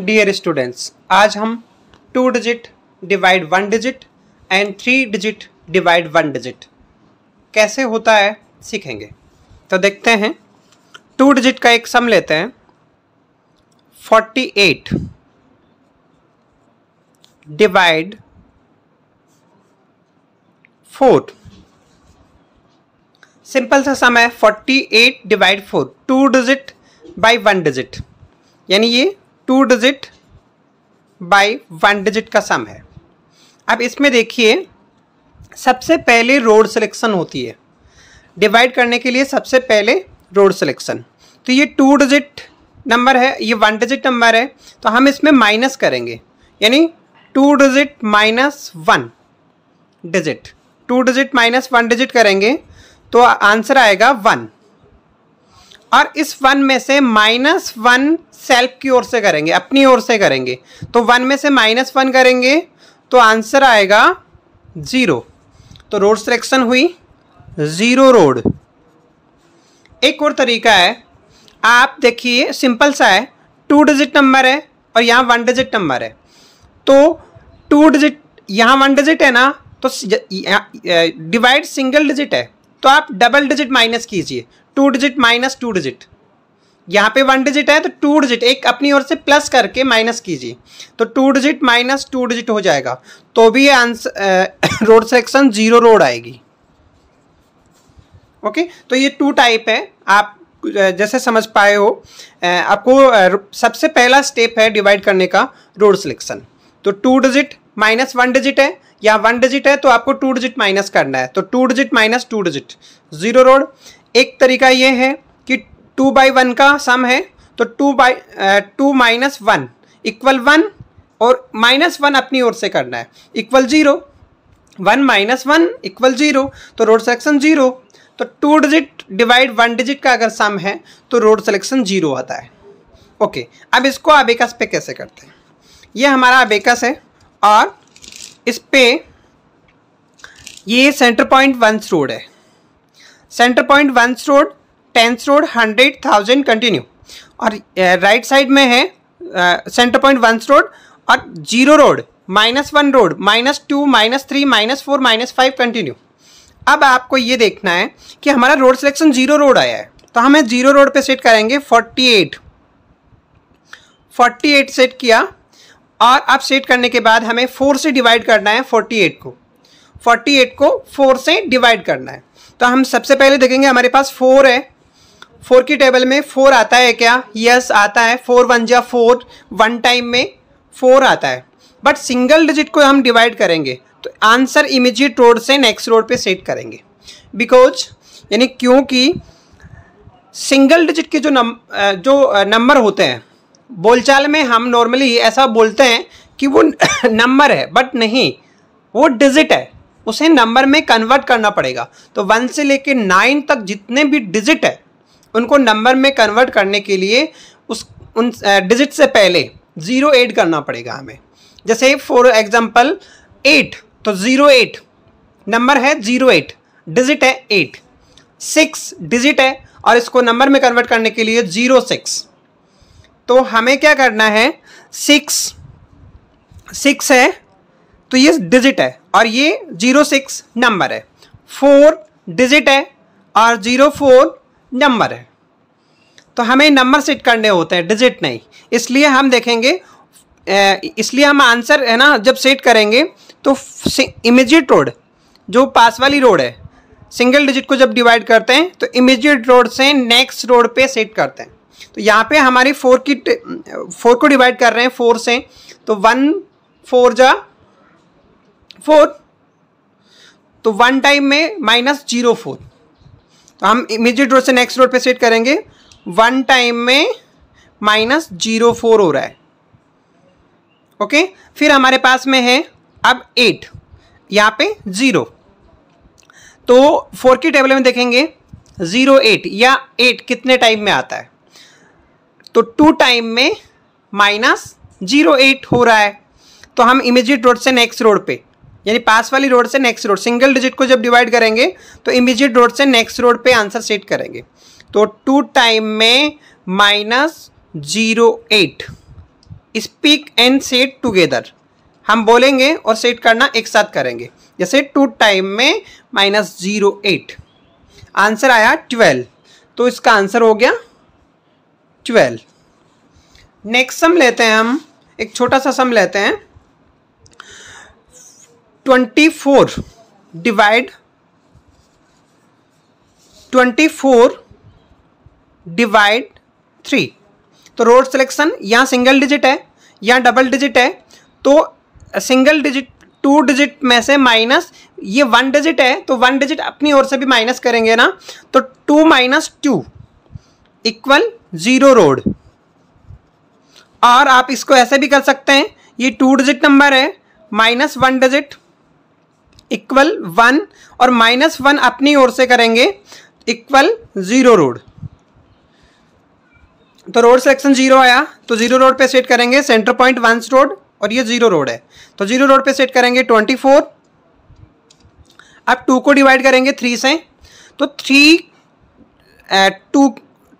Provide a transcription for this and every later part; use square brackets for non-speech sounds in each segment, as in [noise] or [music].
dear students आज हम two digit divide one digit and three digit divide one digit कैसे होता है सीखेंगे तो देखते हैं टू डिजिट का एक सम लेते हैं forty eight divide four simple सा सम है forty eight divide four two digit by one digit यानी ये two digit by one digit का सम है अब इसमें देखिए सबसे पहले रोड सिलेक्शन होती है डिवाइड करने के लिए सबसे पहले रोड सिलेक्शन तो ये टू डिजिट नंबर है ये वन डिजिट नंबर है तो हम इसमें माइनस करेंगे यानी two digit minus one digit two digit minus one digit करेंगे तो आंसर आएगा वन और इस वन में से माइनस वन सेल्फ की ओर से करेंगे अपनी ओर से करेंगे तो वन में से माइनस वन करेंगे तो आंसर आएगा ज़ीरो तो रोड सिलेक्शन हुई ज़ीरो रोड एक और तरीका है आप देखिए सिंपल सा है टू डिजिट नंबर है और यहाँ वन डिजिट नंबर है तो टू डिजिट यहाँ वन डिजिट है ना तो डिवाइड सिंगल डिजिट है तो आप डबल डिजिट माइनस कीजिए two digit minus two digit यहाँ पे वन डिजिट है तो टू डिजिट एक अपनी ओर से प्लस करके माइनस कीजिए तो two digit minus two digit हो जाएगा तो भी ये answer rod section zero rod आएगी ओके तो ये टू टाइप है आप जैसे समझ पाए हो आपको सबसे पहला स्टेप है डिवाइड करने का रोड सिलेक्शन तो two digit minus one digit है या वन डिजिट है तो आपको टू डिजिट माइनस करना है तो two digit minus two digit zero rod एक तरीका ये है कि टू बाई वन का सम है तो two by two minus one equal one और माइनस वन अपनी ओर से करना है equal zero one minus one equal zero तो रोड सेलेक्शन ज़ीरो तो two digit divide one digit का अगर सम है तो रोड सेलेक्शन ज़ीरो आता है ओके अब इसको अबेकस पे कैसे करते हैं ये हमारा अबेकस है और इस पे ये सेंटर पॉइंट वंस रोड है centre point ones rod tens rod hundred thousand continue और राइट साइड में है सेंटर पॉइंट वंस रोड और zero rod minus one rod minus two minus three minus four minus five continue अब आपको ये देखना है कि हमारा रोड सिलेक्शन जीरो रोड आया है तो हमें जीरो रोड पे सेट करेंगे forty eight forty eight set किया और अब सेट करने के बाद हमें फोर से डिवाइड करना है फोर्टी एट को फोर्टी एट को फोर से डिवाइड करना है तो हम सबसे पहले देखेंगे हमारे पास फोर है फोर की टेबल में फोर आता है क्या यस yes, आता है फोर वन जा फोर वन टाइम में फोर आता है बट सिंगल डिजिट को हम डिवाइड करेंगे तो आंसर इमीजिएट रोड से नेक्स्ट रोड पे सेट करेंगे बिकॉज यानी क्योंकि सिंगल डिजिट के जो नम जो नंबर होते हैं बोलचाल में हम नॉर्मली ऐसा बोलते हैं कि वो नंबर [laughs] है बट नहीं वो डिजिट है उसे नंबर में कन्वर्ट करना पड़ेगा तो वन से लेकर नाइन तक जितने भी डिजिट है उनको नंबर में कन्वर्ट करने के लिए उस उन डिजिट से पहले ज़ीरो एड करना पड़ेगा हमें जैसे फॉर एग्जांपल एट तो ज़ीरो एट नंबर है ज़ीरो एट डिजिट है एट सिक्स डिजिट है और इसको नंबर में कन्वर्ट करने के लिए ज़ीरो सिक्स तो हमें क्या करना है सिक्स सिक्स है तो ये डिजिट है और ये जीरो सिक्स नंबर है फोर डिजिट है और जीरो फोर नंबर है तो हमें नंबर सेट करने होते हैं डिजिट नहीं इसलिए हम देखेंगे इसलिए हम आंसर है ना जब सेट करेंगे तो इमिजिएट रोड जो पास वाली रोड है सिंगल डिजिट को जब डिवाइड करते हैं तो इमिजिएट रोड से नेक्स्ट रोड पे सेट करते हैं तो यहाँ पे हमारी फोर की फोर को डिवाइड कर रहे हैं फोर से तो वन फोर जा फोर तो वन टाइम में माइनस जीरो फोर तो हम इमीजिएट रोड से नेक्स्ट रोड पे सेट करेंगे वन टाइम में माइनस जीरो फोर हो रहा है ओके फिर हमारे पास में है अब एट यहाँ पे ज़ीरो तो फोर की टेबल में देखेंगे ज़ीरो एट या एट कितने टाइम में आता है तो टू टाइम में माइनस ज़ीरो एट हो रहा है तो हम इमीजिएट रोड से नेक्स्ट रोड पे यानी पास वाली रोड से नेक्स्ट रोड सिंगल डिजिट को जब डिवाइड करेंगे तो इमीजिएट रोड से नेक्स्ट रोड पे आंसर सेट करेंगे तो टू टाइम में minus zero eight speak and set together हम बोलेंगे और सेट करना एक साथ करेंगे जैसे टू टाइम में माइनस जीरो एट आंसर आया ट्वेल्व तो इसका आंसर हो गया ट्वेल्व नेक्स्ट सम लेते हैं हम एक छोटा सा सम लेते हैं twenty four divide twenty four divide three तो रोड सिलेक्शन या सिंगल डिजिट है या डबल डिजिट है तो सिंगल डिजिट टू डिजिट में से माइनस ये वन डिजिट है तो वन डिजिट अपनी ओर से भी माइनस करेंगे ना तो two minus two equal zero rod और आप इसको ऐसे भी कर सकते हैं ये टू डिजिट नंबर है minus one digit equal one और माइनस वन अपनी ओर से करेंगे इक्वल ज़ीरो रोड तो रोड सेक्शन जीरो आया तो जीरो रोड पे सेट करेंगे सेंटर पॉइंट वंस रोड और ये जीरो रोड है तो जीरो रोड पे सेट करेंगे ट्वेंटी फोर अब टू को डिवाइड करेंगे थ्री से तो थ्री टू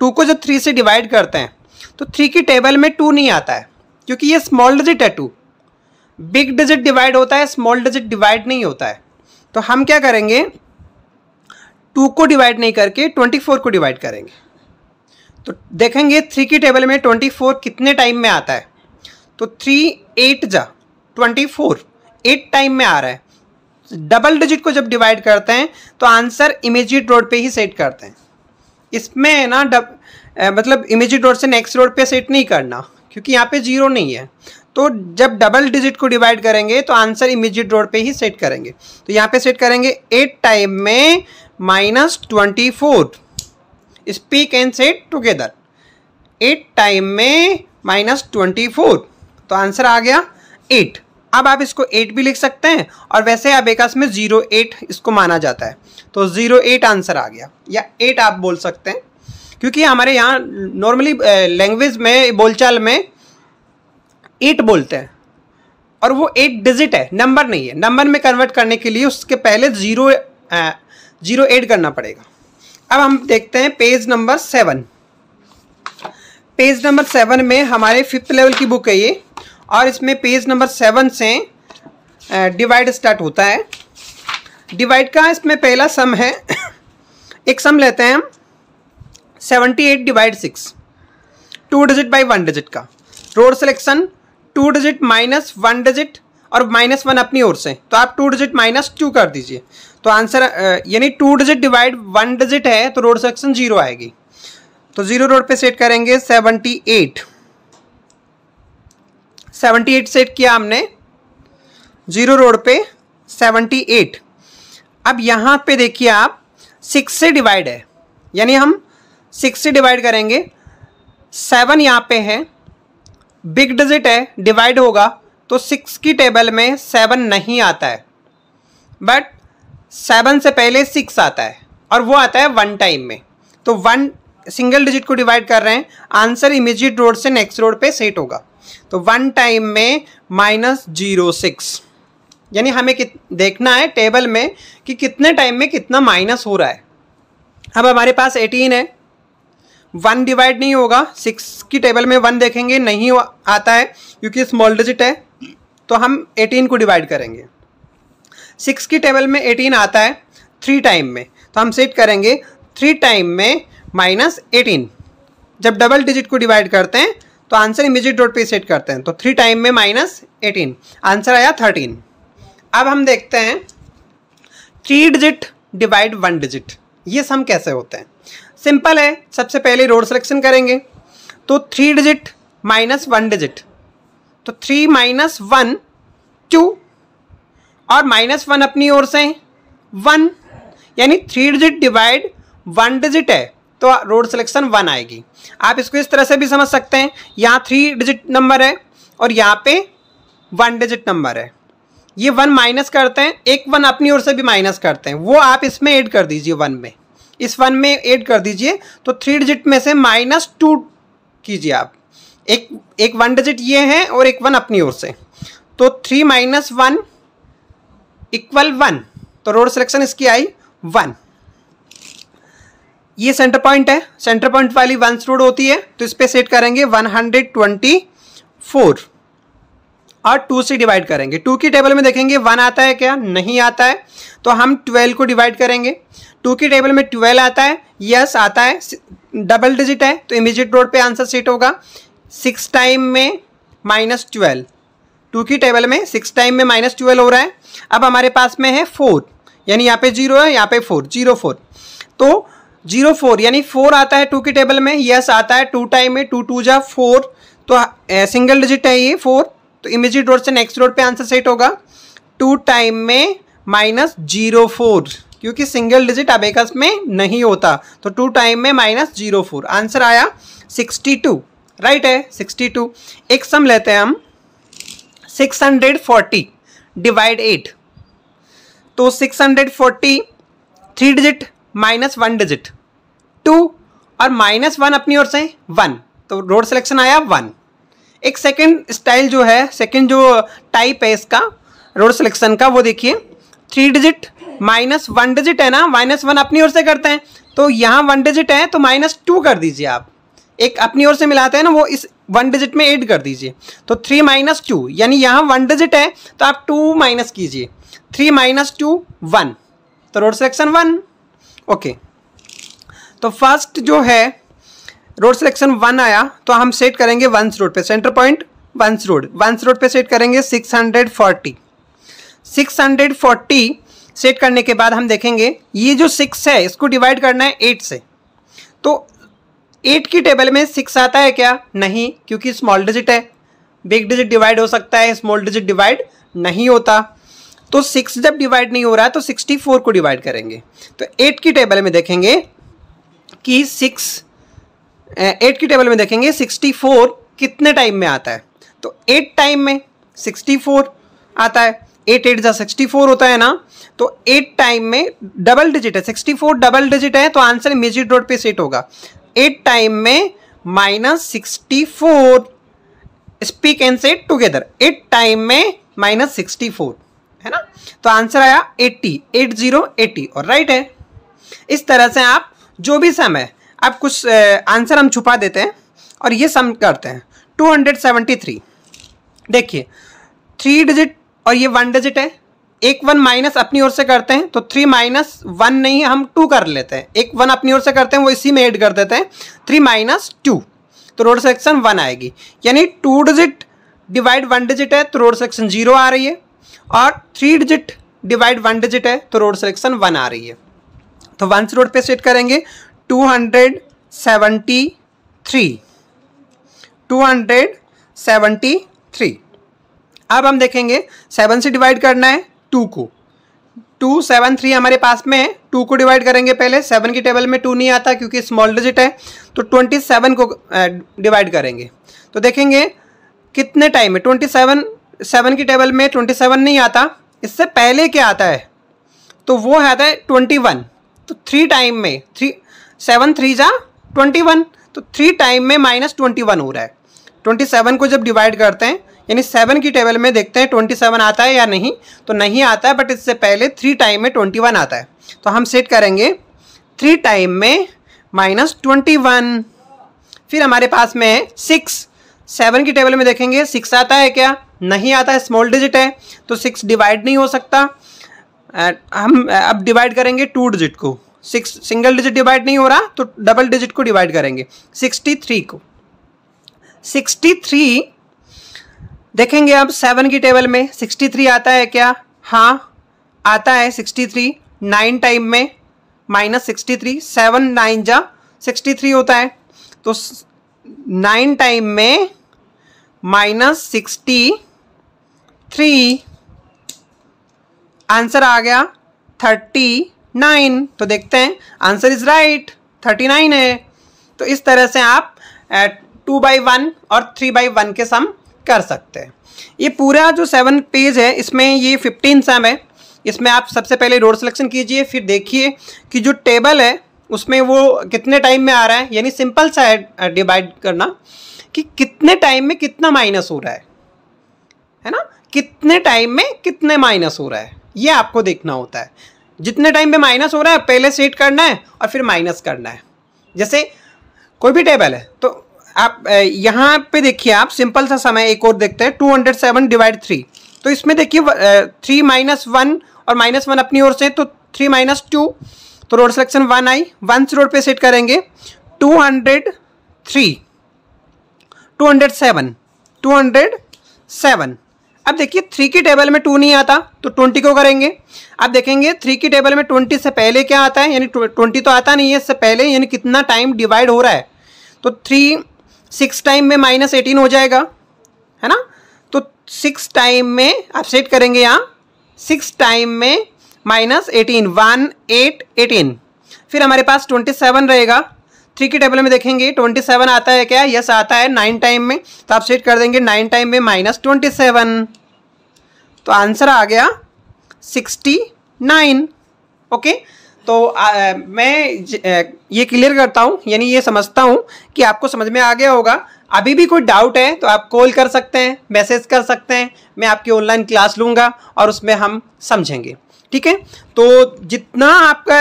टू को जब थ्री से डिवाइड करते हैं तो थ्री की टेबल में टू नहीं आता है क्योंकि ये स्मॉल डिजिट है टू बिग डिजिट डिवाइड होता है स्मॉल डिजिट डिवाइड नहीं होता है तो हम क्या करेंगे टू को डिवाइड नहीं करके ट्वेंटी फोर को डिवाइड करेंगे तो देखेंगे थ्री की टेबल में ट्वेंटी फोर कितने टाइम में आता है तो थ्री एट जा ट्वेंटी फोर एट टाइम में आ रहा है डबल डिजिट को जब डिवाइड करते हैं तो आंसर इमेजिएट रोड पे ही सेट करते हैं इसमें ना डब मतलब इमेजिएट रोड से नेक्स्ट रोड पे सेट नहीं करना क्योंकि यहाँ पे जीरो नहीं है तो जब डबल डिजिट को डिवाइड करेंगे तो आंसर इमीजिएट रोड पे ही सेट करेंगे तो यहाँ पे सेट करेंगे एट टाइम में minus twenty four speak and set together eight time में माइनस ट्वेंटी फोर तो आंसर आ गया एट अब आप इसको एट भी लिख सकते हैं और वैसे एक में ज़ीरो एट इसको माना जाता है तो ज़ीरो एट आंसर आ गया या एट आप बोल सकते हैं क्योंकि हमारे यहाँ नॉर्मली लैंग्वेज में बोलचाल में एट बोलते हैं और वो एट डिजिट है नंबर नहीं है नंबर में कन्वर्ट करने के लिए उसके पहले ज़ीरो ज़ीरो एड करना पड़ेगा अब हम देखते हैं page number seven page number seven में हमारे फिफ्थ लेवल की बुक है ये और इसमें पेज नंबर सेवन से डिवाइड स्टार्ट होता है डिवाइड का इसमें पहला सम है [coughs] एक सम लेते हैं हम seventy eight divide six two digit by one digit का rod selection two digit minus one digit और माइनस वन अपनी ओर से तो आप टू डिजिट माइनस टू कर दीजिए तो आंसर यानी two digit divide one digit है तो रोड सेक्शन जीरो आएगी तो जीरो रोड पे सेट करेंगे seventy eight seventy eight set किया हमने जीरो रोड पे सेवेंटी एट अब यहाँ पे देखिए आप सिक्स से डिवाइड है यानी हम सिक्स से डिवाइड करेंगे सेवन यहाँ पे है बिग डिजिट है डिवाइड होगा तो सिक्स की टेबल में सेवन नहीं आता है बट सेवन से पहले सिक्स आता है और वो आता है वन टाइम में तो वन सिंगल डिजिट को डिवाइड कर रहे हैं आंसर इमीजिएट रोड से नेक्स्ट रोड पे सेट होगा तो वन टाइम में माइनस जीरो सिक्स यानी हमें कित देखना है टेबल में कि कितने टाइम में कितना माइनस हो रहा है अब हमारे पास एटीन है वन डिवाइड नहीं होगा सिक्स की टेबल में वन देखेंगे नहीं आता है क्योंकि स्मॉल डिजिट है तो हम एटीन को डिवाइड करेंगे सिक्स की टेबल में एटीन आता है थ्री टाइम में तो हम सेट करेंगे थ्री टाइम में माइनस एटीन जब डबल डिजिट को डिवाइड करते हैं तो आंसर इमीजिएट डॉट पे सेट करते हैं तो थ्री टाइम में माइनस एटीन आंसर आया थर्टीन अब हम देखते हैं three digit divide one digit ये सम कैसे होते हैं सिंपल है सबसे पहले रोड सिलेक्शन करेंगे तो three digit minus one digit तो थ्री माइनस वन टू और माइनस वन अपनी ओर से वन यानी three digit divide one digit है तो रोड सिलेक्शन वन आएगी आप इसको इस तरह से भी समझ सकते हैं यहाँ थ्री डिजिट नंबर है और यहाँ पे वन डिजिट नंबर है ये वन माइनस करते हैं एक वन अपनी ओर से भी माइनस करते हैं वो आप इसमें ऐड कर दीजिए वन में इस वन में एड कर दीजिए तो थ्री डिजिट में से माइनस टू कीजिए आप एक एक वन डिजिट ये है और एक वन अपनी ओर से तो three minus one equal one तो रोड सिलेक्शन इसकी आई वन ये सेंटर पॉइंट है सेंटर पॉइंट वाली वन रोड होती है तो इस पर सेट करेंगे वन हंड्रेड ट्वेंटी फोर और टू से डिवाइड करेंगे टू की टेबल में देखेंगे वन आता है क्या नहीं आता है तो हम ट्वेल्व को डिवाइड करेंगे टू की टेबल में ट्वेल्व आता है यस आता है डबल डिजिट है तो इमीजिएट रोड पे आंसर सीट होगा सिक्स टाइम में माइनस ट्वेल्व टू की टेबल में सिक्स टाइम में माइनस ट्वेल्व हो रहा है अब हमारे पास में है फोर यानी यहाँ पे जीरो है यहाँ पे फोर जीरो फोर तो जीरो फोर यानी फोर आता है टू की टेबल में यस आता है टू टाइम में टू टू जा फोर तो सिंगल डिजिट है ये फोर तो इमेजिट रोड से नेक्स्ट रोड पे आंसर सेट होगा टू टाइम में माइनस जीरो फोर क्योंकि सिंगल डिजिट अबेकस में नहीं होता तो टू टाइम में माइनस जीरो फोर आंसर आया सिक्सटी टू राइट है सिक्सटी टू एक सम लेते हैं हम six hundred forty divide eight तो six hundred forty three digit minus one digit two और माइनस वन अपनी ओर से वन तो रोड सिलेक्शन आया वन एक सेकंड स्टाइल जो है सेकंड जो टाइप है इसका रोड सिलेक्शन का वो देखिए three digit minus one digit है ना माइनस वन अपनी ओर से करते हैं तो यहाँ वन डिजिट है तो माइनस टू कर दीजिए आप एक अपनी ओर से मिलाते हैं ना वो इस वन डिजिट में एड कर दीजिए तो थ्री माइनस टू यानी यहाँ वन डिजिट है तो आप टू माइनस कीजिए थ्री माइनस टू वन तो रोड सिलेक्शन वन ओके तो फर्स्ट जो है रोड सिलेक्शन वन आया तो हम सेट करेंगे वंस रोड पे centre point ones rod ones rod पे सेट करेंगे 640 640 सेट करने के बाद हम देखेंगे ये जो सिक्स है इसको डिवाइड करना है एट से तो एट की टेबल में सिक्स आता है क्या नहीं क्योंकि स्मॉल डिजिट है बिग डिजिट डिवाइड हो सकता है स्मॉल डिजिट डिवाइड नहीं होता तो सिक्स जब डिवाइड नहीं हो रहा है तो सिक्सटी फोर को डिवाइड करेंगे तो एट की टेबल में देखेंगे कि सिक्स एट की टेबल में देखेंगे सिक्सटी फोर कितने टाइम में आता है तो एट टाइम में सिक्सटी फोर आता है एट एट ज़ा सिक्सटी फोर होता है ना तो एट टाइम में डबल डिजिट है सिक्सटी फोर डबल डिजिट है तो आंसर मिजिट रोड पे सेट होगा एट टाइम में minus sixty four speak and set together eight time में माइनस सिक्सटी फोर है ना तो आंसर आया एट्टी एट जीरो एट्टी और राइट है इस तरह से आप जो भी समय अब कुछ आंसर हम छुपा देते हैं और ये सम करते हैं 273 देखिए थ्री डिजिट और ये वन डिजिट है एक वन माइनस अपनी ओर से करते हैं तो थ्री माइनस वन नहीं है हम टू कर लेते हैं एक वन अपनी ओर से करते हैं वो इसी में ऐड कर देते हैं थ्री माइनस टू तो रोड सेक्शन वन आएगी यानी two digit divide one digit है तो रोड सेक्शन जीरो आ रही है और three digit divide one digit है तो रोड सेक्शन वन आ रही है तो वंस रोड पे सेट करेंगे two hundred seventy three two hundred seventy three अब हम देखेंगे सेवन से डिवाइड करना है टू को टू सेवन थ्री हमारे पास में है टू को डिवाइड करेंगे पहले सेवन की टेबल में टू नहीं आता क्योंकि स्मॉल डिजिट है तो ट्वेंटी सेवन को डिवाइड करेंगे तो देखेंगे कितने टाइम में ट्वेंटी सेवन सेवन की टेबल में ट्वेंटी सेवन नहीं आता इससे पहले क्या आता है तो वो आता है ट्वेंटी वन तो थ्री टाइम में थ्री सेवन थ्री जा ट्वेंटी वन तो थ्री टाइम में माइनस ट्वेंटी वन हो रहा है ट्वेंटी सेवन को जब डिवाइड करते हैं यानी सेवन की टेबल में देखते हैं ट्वेंटी सेवन आता है या नहीं तो नहीं आता है बट इससे पहले थ्री टाइम में ट्वेंटी वन आता है तो हम सेट करेंगे थ्री टाइम में माइनस ट्वेंटी वन फिर हमारे पास में है सिक्स सेवन की टेबल में देखेंगे सिक्स आता है क्या नहीं आता है स्मॉल डिजिट है तो सिक्स डिवाइड नहीं हो सकता हम अब डिवाइड करेंगे टू डिजिट को सिक्स सिंगल डिजिट डिवाइड नहीं हो रहा तो डबल डिजिट को डिवाइड करेंगे सिक्सटी थ्री को सिक्सटी थ्री देखेंगे अब सेवन की टेबल में सिक्सटी थ्री आता है क्या हाँ आता है सिक्सटी थ्री नाइन टाइम में minus sixty three seven nine जा सिक्सटी थ्री होता है तो नाइन टाइम में माइनस सिक्सटी थ्री आंसर आ गया थर्टी नाइन तो देखते हैं answer is right thirty nine है तो इस तरह से आप टू बाई वन और थ्री बाई वन के सम कर सकते हैं ये पूरा जो सेवन पेज है इसमें ये फिफ्टीन सम है इसमें आप सबसे पहले रोड सिलेक्शन कीजिए फिर देखिए कि जो टेबल है उसमें वो कितने टाइम में आ रहा है यानी सिंपल सा है डिवाइड करना कि कितने टाइम में कितना माइनस हो रहा है है ना कितने टाइम में कितने माइनस हो रहा है ये आपको देखना होता है जितने टाइम पे माइनस हो रहा है पहले सेट करना है और फिर माइनस करना है जैसे कोई भी टेबल है तो आप यहाँ पे देखिए आप सिंपल सा समय एक और देखते हैं two hundred seven divide three तो इसमें देखिए थ्री माइनस वन और माइनस वन अपनी ओर से तो थ्री माइनस टू तो रोड सिलेक्शन वन आई से रोड पे सेट करेंगे two hundred three two hundred seven two hundred seven अब देखिए थ्री की टेबल में टू नहीं आता तो ट्वेंटी को करेंगे अब देखेंगे थ्री की टेबल में ट्वेंटी से पहले क्या आता है यानी ट्वेंटी तो आता नहीं है इससे पहले यानी कितना टाइम डिवाइड हो रहा है तो थ्री सिक्स टाइम में माइनस एटीन हो जाएगा है ना तो सिक्स टाइम में आप सेट करेंगे यहाँ सिक्स टाइम में minus eighteen one eight eighteen फिर हमारे पास ट्वेंटी सेवन रहेगा थ्री की टेबल में देखेंगे ट्वेंटी सेवन आता है क्या यस आता है नाइन टाइम में तो आप सेट कर देंगे नाइन टाइम में माइनस ट्वेंटी सेवन तो आंसर आ गया सिक्सटी नाइन ओके तो आ, मैं ज, आ, ये क्लियर करता हूँ यानी ये समझता हूँ कि आपको समझ में आ गया होगा अभी भी कोई डाउट है तो आप कॉल कर सकते हैं मैसेज कर सकते हैं मैं आपकी ऑनलाइन क्लास लूँगा और उसमें हम समझेंगे ठीक है तो जितना आपका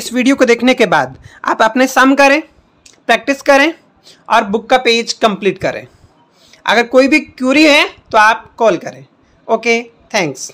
इस वीडियो को देखने के बाद आप अपने सम करें प्रैक्टिस करें और बुक का पेज कंप्लीट करें अगर कोई भी क्यूरी है तो आप कॉल करें ओके थैंक्स